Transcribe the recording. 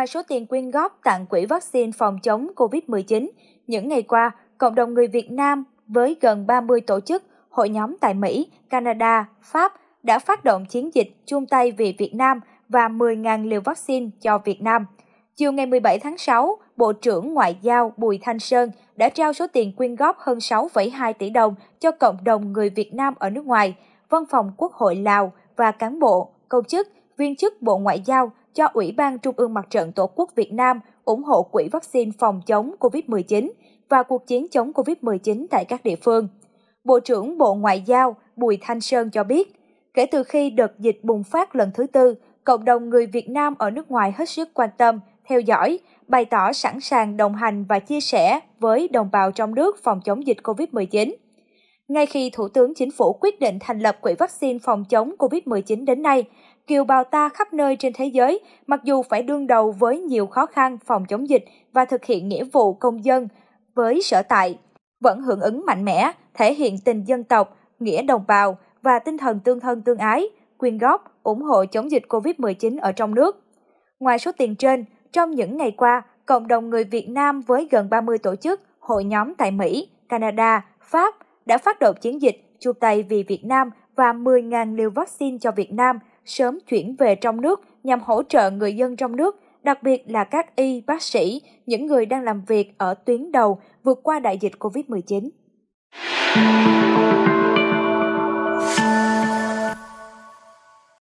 Ngoài số tiền quyên góp tặng quỹ vaccine phòng chống COVID-19, những ngày qua, cộng đồng người Việt Nam với gần 30 tổ chức, hội nhóm tại Mỹ, Canada, Pháp đã phát động chiến dịch chung tay vì Việt Nam và 10.000 liều vaccine cho Việt Nam. Chiều ngày 17 tháng 6, Bộ trưởng Ngoại giao Bùi Thanh Sơn đã trao số tiền quyên góp hơn 6,2 tỷ đồng cho cộng đồng người Việt Nam ở nước ngoài, Văn phòng Quốc hội Lào và cán bộ, công chức, viên chức Bộ Ngoại giao cho Ủy ban Trung ương Mặt trận Tổ quốc Việt Nam ủng hộ quỹ vaccine phòng chống COVID-19 và cuộc chiến chống COVID-19 tại các địa phương. Bộ trưởng Bộ Ngoại giao Bùi Thanh Sơn cho biết, kể từ khi đợt dịch bùng phát lần thứ tư, cộng đồng người Việt Nam ở nước ngoài hết sức quan tâm, theo dõi, bày tỏ sẵn sàng đồng hành và chia sẻ với đồng bào trong nước phòng chống dịch COVID-19. Ngay khi Thủ tướng Chính phủ quyết định thành lập Quỹ vaccine phòng chống COVID-19 đến nay, kiều bào ta khắp nơi trên thế giới, mặc dù phải đương đầu với nhiều khó khăn phòng chống dịch và thực hiện nghĩa vụ công dân với sở tại, vẫn hưởng ứng mạnh mẽ, thể hiện tình dân tộc, nghĩa đồng bào và tinh thần tương thân tương ái, quyên góp, ủng hộ chống dịch COVID-19 ở trong nước. Ngoài số tiền trên, trong những ngày qua, cộng đồng người Việt Nam với gần 30 tổ chức, hội nhóm tại Mỹ, Canada, Pháp đã phát động chiến dịch Chụp tay vì Việt Nam và 10.000 liều vaccine cho Việt Nam – sớm chuyển về trong nước nhằm hỗ trợ người dân trong nước, đặc biệt là các y, bác sĩ, những người đang làm việc ở tuyến đầu vượt qua đại dịch COVID-19.